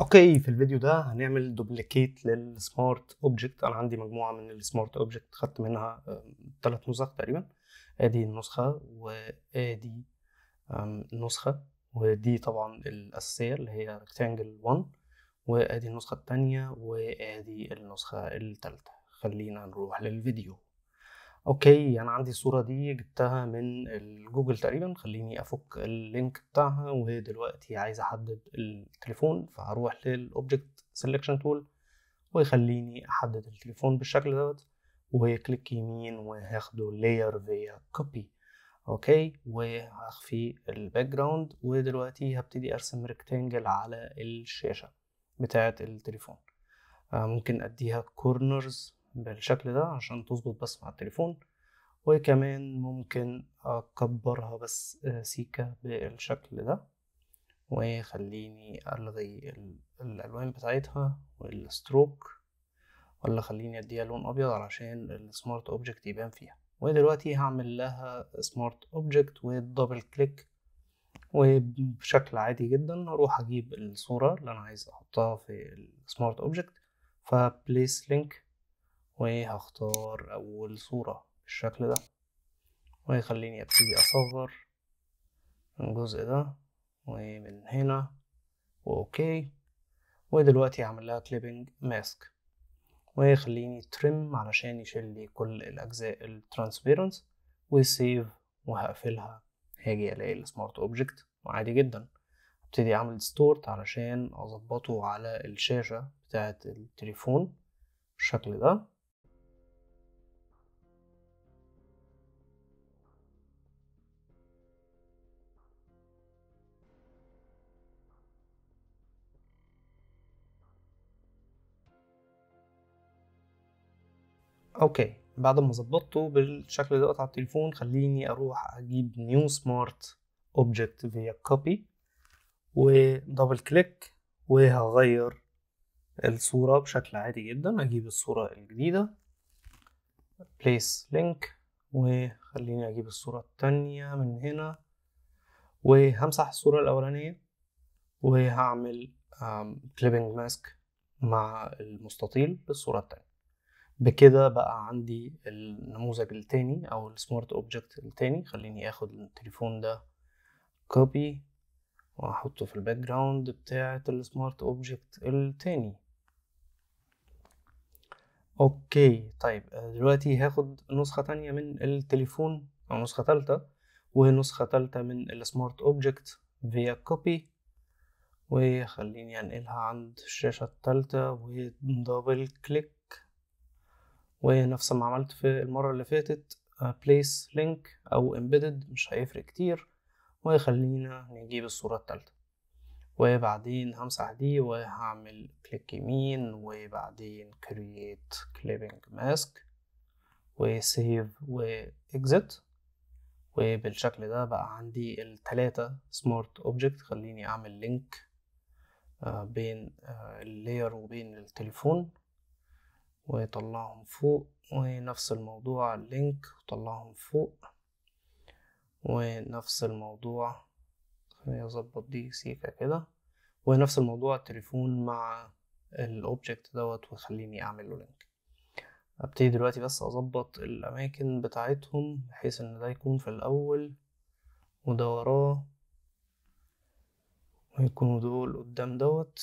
اوكي في الفيديو ده هنعمل دوبليكيت للسمارت اوبجكت انا عندي مجموعه من السمارت اوبجكت خدت منها ثلاث نسخ تقريبا ادي النسخه وادي النسخه ودي طبعا الاساسيه اللي هي ريكتانجل 1 وادي النسخه الثانيه وادي النسخه الثالثه خلينا نروح للفيديو اوكي انا عندي الصوره دي جبتها من الجوجل تقريبا خليني افك اللينك بتاعها وهي دلوقتي عايز احدد التليفون فهروح للاوبجكت سيلكشن تول ويخليني احدد التليفون بالشكل دوت وكليك يمين وهاخده لاير فيا كوبي اوكي وهخفي الباك جراوند ودلوقتي هبتدي ارسم ريكتانجل على الشاشه بتاعه التليفون آه، ممكن اديها كورنرز بالشكل ده عشان تظبط بس مع التليفون وكمان ممكن اكبرها بس آه، سيكة بالشكل ده وخليني الغي الالوان بتاعتها والستروك ولا خليني اديها لون ابيض علشان السمارت اوبجكت يبان فيها ودلوقتي هعمل لها سمارت اوبجكت ودبل كليك وبشكل عادي جدا اروح اجيب الصورة اللي انا عايز احطها في السمارت اوبجكت فبليس لينك وهختار أول صورة بالشكل ده وهيخليني أبتدي أصغر الجزء ده ومن هنا وأوكي ودلوقتي هعمل لها كليبنج ماسك وهيخليني ترم علشان يشيل لي كل الأجزاء الترانسبيرنس وسيف وهقفلها هاجي ألاقي السمارت أوبجكت وعادي جدا ابتدي أعمل ستورت علشان أظبطه على الشاشة بتاعة التليفون بالشكل ده اوكي بعد ما ظبطته بالشكل دوت على التليفون خليني اروح اجيب نيو سمارت اوبجكت فيا كوبي ودبل كليك وهغير الصورة بشكل عادي جدا اجيب الصورة الجديدة بليس لينك وخليني اجيب الصورة التانية من هنا وهمسح الصورة الاولانية وهعمل كليبنج ماسك مع المستطيل للصورة التانية بكده بقى عندي النموذج التاني او السمارت اوبجكت التاني خليني اخد التليفون ده كوبي واحطه في الباك جراوند بتاعة السمارت اوبجكت التاني اوكي طيب آه، دلوقتي هاخد نسخة تانية من التليفون او نسخة تالتة ونسخة تالتة من السمارت اوبجكت فيا كوبي وخليني انقلها عند الشاشة التالتة ودبل كليك ونفس ما عملت في المرة اللي فاتت بليس آه، لينك أو embedded مش هيفرق كتير ويخلينا نجيب الصورة التالتة وبعدين همسح دي وهعمل كليك يمين وبعدين create clipping mask وسيف واكزت وبالشكل ده بقى عندي التلاتة سمارت اوبجكت خليني اعمل لينك آه، بين اللير آه، وبين التليفون ويطلعهم فوق ونفس الموضوع اللينك وطلعهم فوق ونفس الموضوع خليني اظبط دي سيكه كده ونفس الموضوع التليفون مع الاوبجكت دوت وخليني اعمل له لينك ابتدي دلوقتي بس اظبط الاماكن بتاعتهم بحيث ان ده يكون في الاول وده وراه ويكونوا دول قدام دوت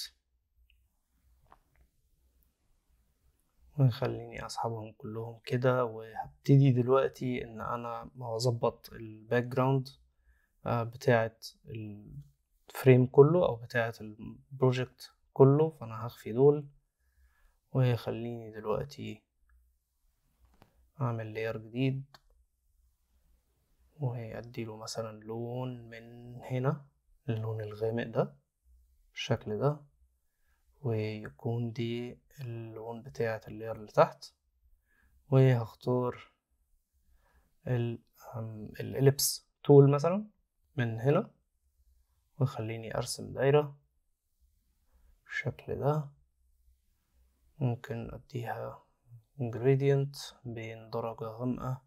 ويخليني اسحبهم كلهم كده وهبتدي دلوقتي ان انا اظبط الباك آه، جراوند بتاعه الفريم كله او بتاعه البروجكت كله فانا هخفي دول وخليني دلوقتي اعمل لير جديد واديله مثلا لون من هنا اللون الغامق ده بالشكل ده ويكون دي اللون بتاعة اللير اللي تحت وهختار الاليبس تول مثلا من هنا وخليني ارسم دايرة بالشكل ده ممكن اديها إنجريدينت بين درجة غامقة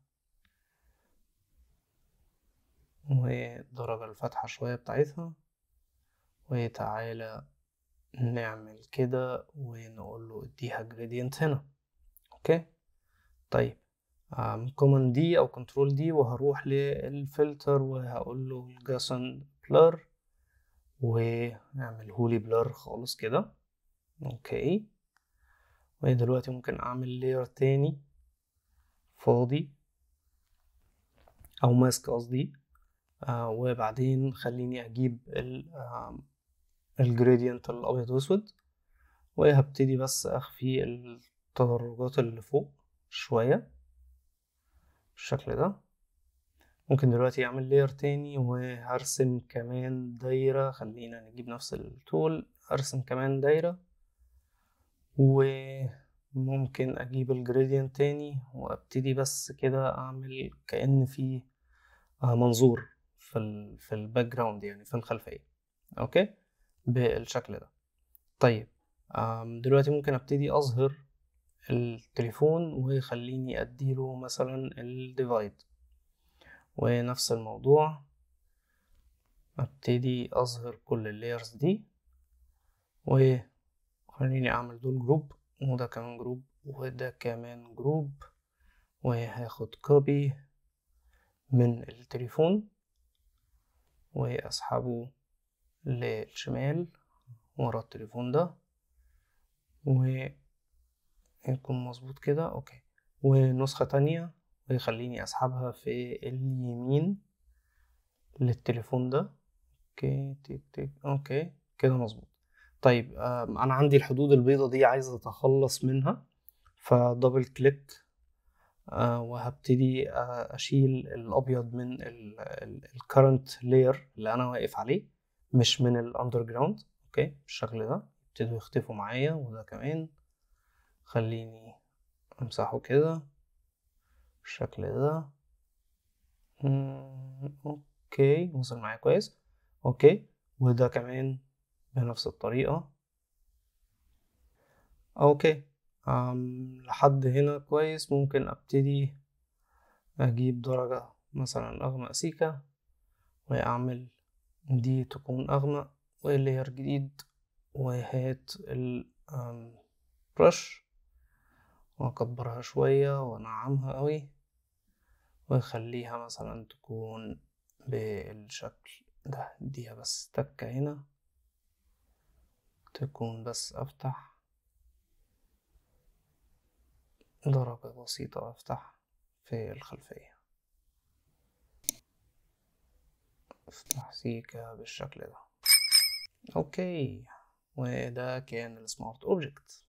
ودرجة الفاتحة شوية بتاعتها وتعالى نعمل كده ونقول له اديها جريدينت هنا اوكي طيب كومن دي او كنترول دي وهروح للفلتر وهقول له الجاسون بلر ونعمل هولي بلر خالص كده اوكي ودلوقتي ممكن اعمل لير تاني فاضي او ماسك قصدي آه وبعدين خليني اجيب ال آه الجريدينت الابيض واسود وهبتدي بس اخفي التدرجات اللي فوق شويه بالشكل ده ممكن دلوقتي اعمل لير تاني وهرسم كمان دايره خلينا نجيب نفس التول ارسم كمان دايره وممكن اجيب الجريدينت تاني وابتدي بس كده اعمل كأن في آه، منظور في في الباك جراوند يعني في الخلفيه اوكي بالشكل ده طيب دلوقتي ممكن ابتدي اظهر التليفون ويخليني اديله مثلا الديفايد ونفس الموضوع ابتدي اظهر كل اللايرز دي وخليني اعمل دول جروب وده كمان جروب وده كمان جروب وهاخد كوبي من التليفون واسحبه للشمال ورا التليفون ده ويكون مظبوط كده اوكي ونسخة تانية ويخليني اسحبها في اليمين للتليفون ده اوكي تيك تيك اوكي كده مظبوط طيب انا عندي الحدود البيضة دي عايز اتخلص منها فدبل كليك آه، وهبتدي آه، اشيل الابيض من الكرنت لاير اللي انا واقف عليه مش من الاندر جراوند اوكي بالشكل ده يبتدوا يختفوا معايا وده كمان خليني امسحه كده بالشكل ده اوكي وصل معايا كويس اوكي وده كمان بنفس الطريقة اوكي أم لحد هنا كويس ممكن ابتدي اجيب درجة مثلا اغمق سيكة واعمل دي تكون أغمق ولير جديد وهات البرش وأكبرها شوية وأنعمها قوي وأخليها مثلا تكون بالشكل ده اديها بس تكة هنا تكون بس أفتح درجة بسيطة أفتح في الخلفية استحسيكة بالشكل ده اوكي وده كان السمارت اوبجكت